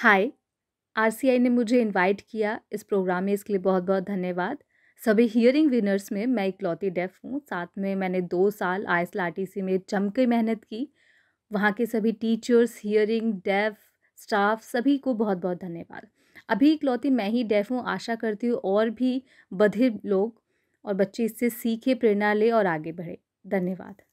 हाय RCI ने मुझे invite किया इस प्रोग्राम में इसके लिए बहुत बहुत धन्यवाद सभी हियरिंग विनर्स में मैं इकलौती डेफ हूँ साथ में मैंने दो साल आई में जम के मेहनत की वहाँ के सभी टीचर्स हियरिंग डेफ स्टाफ सभी को बहुत बहुत धन्यवाद अभी इकलौती मैं ही डेफ हूँ आशा करती हूँ और भी बधिर लोग और बच्चे इससे सीखे प्रेरणा ले और आगे बढ़े धन्यवाद